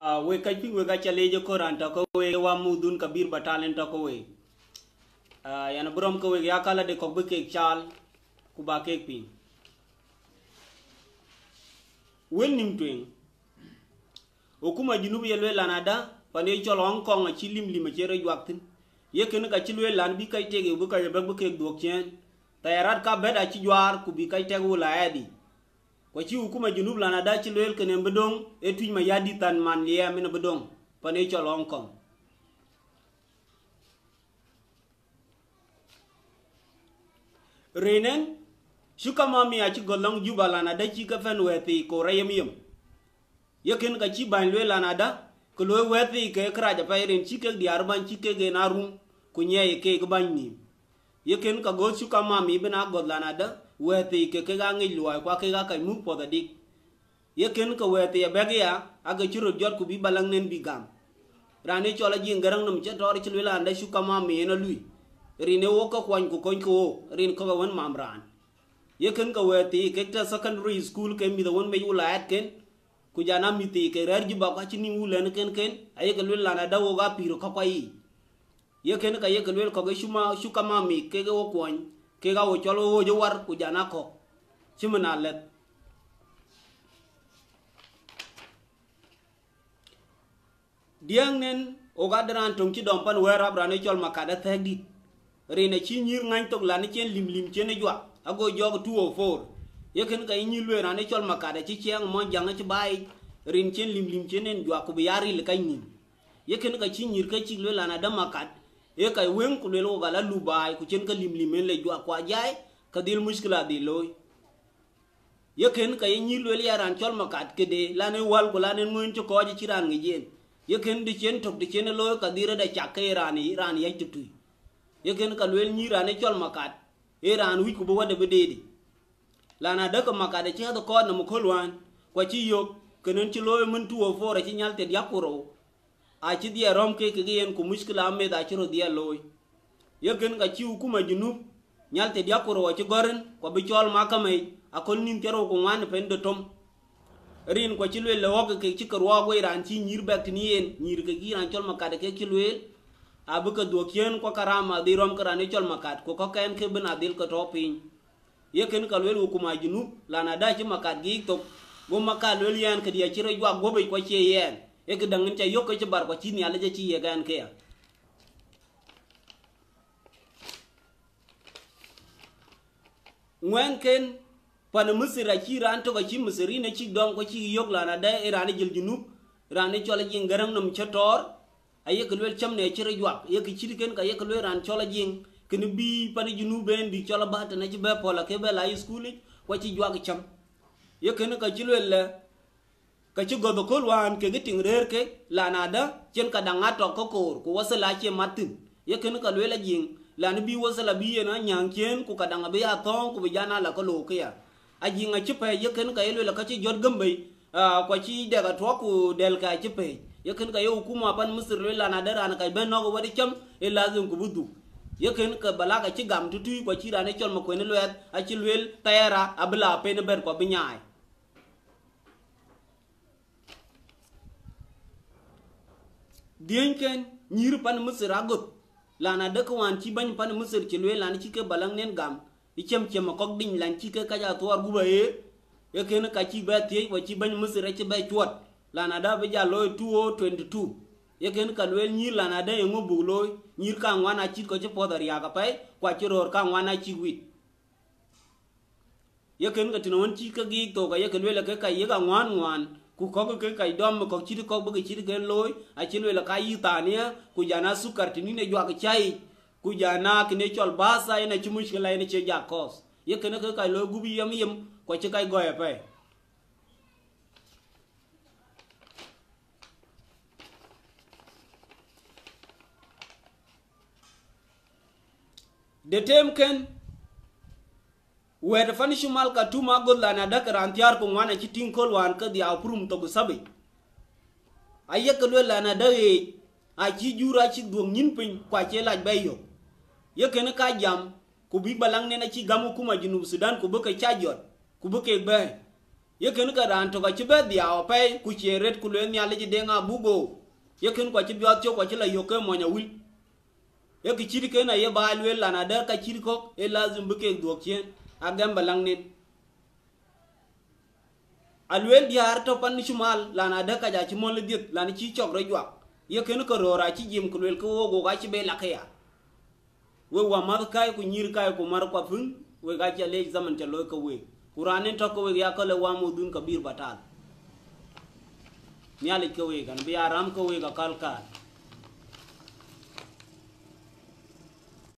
Ah, we ka ping we ka chale jo koran ta ko we wa mudun kabir batalen ta ko we ah, ya na brom ko we ya kala de ko be ke chal ku ba ke ping wen nim twen o kuma junub ye le lanada pa ne cho long kong a chilim lim che re jwak tin ye ken ka chi le lan bi ka te ge bu ka be bu ke do chen ta ya rat ka be da chi jwar ku bi ka te gu la ya di uku ma junub lana da ci loyel kene mbedong e tuj ma yadi tan man liya mena bedong pane chol hong kong renen shuka mami a ci golong juba lana da ci fen weti ko rayem yem yakin ka ci ban loyel lana da ko loy weti ke kra ja pairin ci ke diar ban ci ke genarum kunye ke ke ban ni yakin ka go shuka mami bena lana da wete ke ke gangi ngil kwa ke gaka imu po dik ye ken ko wete ya begia aga curu jot ku bi balang nen bi gam rani chola ji ngarang nam chet rori chul wila ande shuka ma me na lui rini woka kwan ku ko rin ko wan mamran ye ken ko wete ke sakan secondary school ke mi da won me yula at ken ku jana mi ti ke rer ji ba ka chini wulen ken ken aye ke lula na da woga piro ko ko yi ye ken ka ye ke lula kaga shuma shuka ma mi ke ke wo kwan ke ga cholo wo jo war ku jana ko chimna let diang nen o ga dran tong ci dom pan wera brane chol makada tagdi rene ci nyir ngany tok la ni chen lim lim chen e jwa ago jog tuo oh for yeken ka nyi lwe rane chol makada ci cheng mo jang e ci bay e. rin chen lim lim chen jwa ku bi yari le kay yin yeken ka ci nyir ka ci lwe la na da makat ye kay wen ku le lo gala lubai ku chen ka limlimen le jwa kwa jai ka dil mushkila di loy ye ken kay nyi lo le yaran chol makat ke de lane wal ku lane mun to ko ji chiran ngi jen ye ken di chen tok di chen lo ka dire da chakke rani ran ye tutu ye ken ka lo nyi rane chol makat e ran wi ku bo de be de lana da ka makat de che da ko na mu kolwan kwa chi yo kenen chi lo mun tuo fora chi nyal te yakuro aci dhi arom keke gi yen ku muskila amedh aci ro dhi aloi yegen ka ci ukuma junub nyal te diakuro aci gorin ko bi chol makamei akol nin tero ku ngwani pen do tom rin ko ci lwel lewoke ke ci kerwa gwe ran ci nyir bek ni yen nyir ke gi ran chol makade ke ci lwel abu ka duok yen ko karama di rom karani e chol makat ko kokayen ke bin adil ko topin yegen ka lwel ukuma junub lana da ci makat gi tok Gumakal William kediachiro juang gobe kwa chie yen. Ya, e da ngeen ca ci bar ko ci ni ala ja ci yegan ya, ke ya ngwen ken pana musira ci ran to ci musiri ne ci don ko ci yok lana da irani eh, jil junub irani chola jing ngaram num ca tor aye ko wel cham ne ci rewak ye ki ci ken kan, ka ye ko ran chola jing ken bi pana ben kan, di chola ba ta na ci be pola ke be la yi skuli ko ci jwag cham ye ya, ken ka ci wel ka ci gobe kol wan ke gitin rer ke lana da chen ka danga to ko kor ku wasa la che matin ye ken ka lwe la jing lan bi wasa la bi ye na nyang chen ku ka danga bi ya ton ku bi jana la ko lo ke ya a jing a chipe ye ken ka lwe la ka ci jot gambe kwa ci daga to ku del ka chipe ye ken ka ye hukuma pan misir lwe lana da ran ka ben no go wadi cham e lazim ku budu ye ken ka bala ka ci gam tutu kwa ci ran e chol ma ko ne lwe a ci lwe tayara abla pe ne ber ko bi nyaai dienken nyir pan misir agot lana dek wan ci bañ pan misir ci lwe lana ci ke balang nen gam di cem cem ko ding lan ci ke kaja tuwar guba ye ye ken ka ci ba tie wa ci bañ misir ci bay tuwat lana da be ja loy 22 ye ken ka lwe nyir lana da yengo bu loy nyir ka ngwana ci ko ci podar ya ka pay kwa ci ror ka ngwana ci wit ye ken ka tinon ci ke gi to ga ye ken lwe le ke ka ye ga ngwan ngwan ku ko ke kai dom ko chiri ko bu chiri gen loy a chin we la kai yitania ku jana sukar tini ne jwa chai ku jana kine chol basa ina chi mushkila ina che ja kos ye kene ke kai loy gubi yam yam ko chi kai goya pe de tem ken wede fani shumal ka tuma godla na dakar antiyar ko wana kitin kol wan ka di apurum to sabe ayya ka lwela na dawe a ki jura ki duong nyin pin kwa ke laj bayo ye ken ka jam ku bi balang ne na ki gamu kuma junub sudan ku buka chajot ku buka be ye ken ka ran to ka ki be dia o pe ku che ret ku lwen ya leji denga bugo ye ken kwa ki bi atyo kwa ki la yo ke monya wil ye ki chiri ken na ye ba lwela na dakar ka chiri ko e lazim buke duok chen agam balangnin alwel diar to pan na da ka ja chimol diet ni ci chok ro jwa ye ken ko ro ra ci jim wel ko wo go ga ci be kaya we wa mar kai ku nyir kai ku mar ko fun we ga chi le zaman te lo ko we qur'anin to ko we ya ko le wa mo dun kabir batal nyali ko we gan bi aram ko we ga kalkal